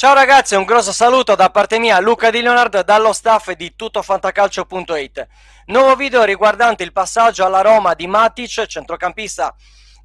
Ciao ragazzi, un grosso saluto da parte mia, Luca Di Leonardo, dallo staff di tuttoFantacalcio.it. Nuovo video riguardante il passaggio alla Roma di Matic, centrocampista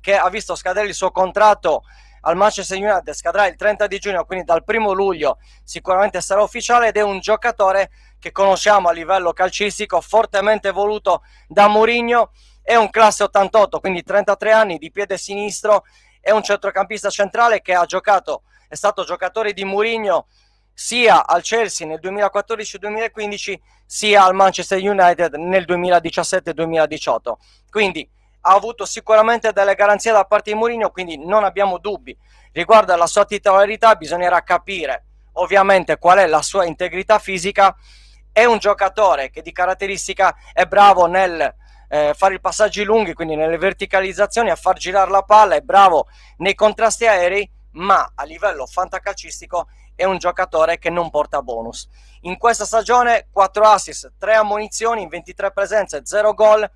che ha visto scadere il suo contratto al Manchester United, scadrà il 30 di giugno, quindi dal 1 luglio sicuramente sarà ufficiale ed è un giocatore che conosciamo a livello calcistico, fortemente voluto da Mourinho, è un classe 88, quindi 33 anni, di piede sinistro, è un centrocampista centrale che ha giocato è stato giocatore di Mourinho sia al Chelsea nel 2014-2015 sia al Manchester United nel 2017-2018. Quindi ha avuto sicuramente delle garanzie da parte di Mourinho, quindi non abbiamo dubbi. Riguardo alla sua titolarità bisognerà capire ovviamente qual è la sua integrità fisica. È un giocatore che di caratteristica è bravo nel eh, fare i passaggi lunghi, quindi nelle verticalizzazioni, a far girare la palla, è bravo nei contrasti aerei, ma a livello fantacalcistico è un giocatore che non porta bonus. In questa stagione 4 assist, 3 ammunizioni, 23 presenze, 0 gol.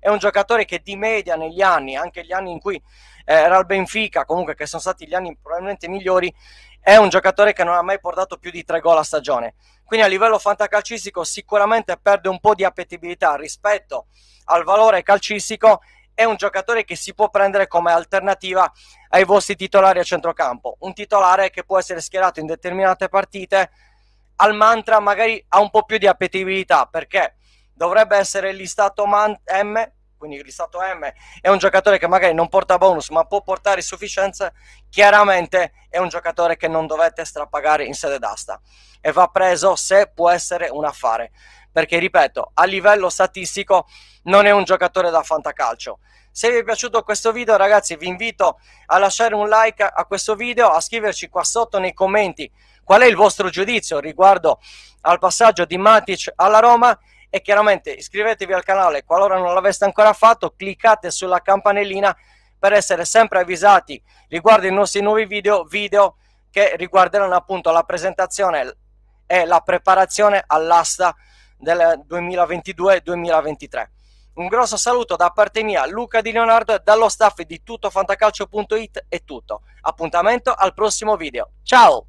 È un giocatore che di media negli anni, anche gli anni in cui era eh, al Benfica, comunque che sono stati gli anni probabilmente migliori, è un giocatore che non ha mai portato più di 3 gol a stagione. Quindi a livello fantacalcistico sicuramente perde un po' di appetibilità rispetto al valore calcistico è un giocatore che si può prendere come alternativa ai vostri titolari a centrocampo, un titolare che può essere schierato in determinate partite, al mantra magari ha un po' più di appetibilità perché dovrebbe essere listato man- M, quindi listato M è un giocatore che magari non porta bonus ma può portare sufficienza, chiaramente è un giocatore che non dovete strapagare in sede d'asta e va preso se può essere un affare perché ripeto, a livello statistico non è un giocatore da fantacalcio. Se vi è piaciuto questo video ragazzi vi invito a lasciare un like a questo video, a scriverci qua sotto nei commenti qual è il vostro giudizio riguardo al passaggio di Matic alla Roma e chiaramente iscrivetevi al canale qualora non l'aveste ancora fatto, cliccate sulla campanellina per essere sempre avvisati riguardo i nostri nuovi video, video che riguarderanno appunto la presentazione e la preparazione all'asta del 2022-2023. Un grosso saluto da parte mia, Luca Di Leonardo dallo staff di tuttofantacalcio.it è tutto. Appuntamento al prossimo video. Ciao!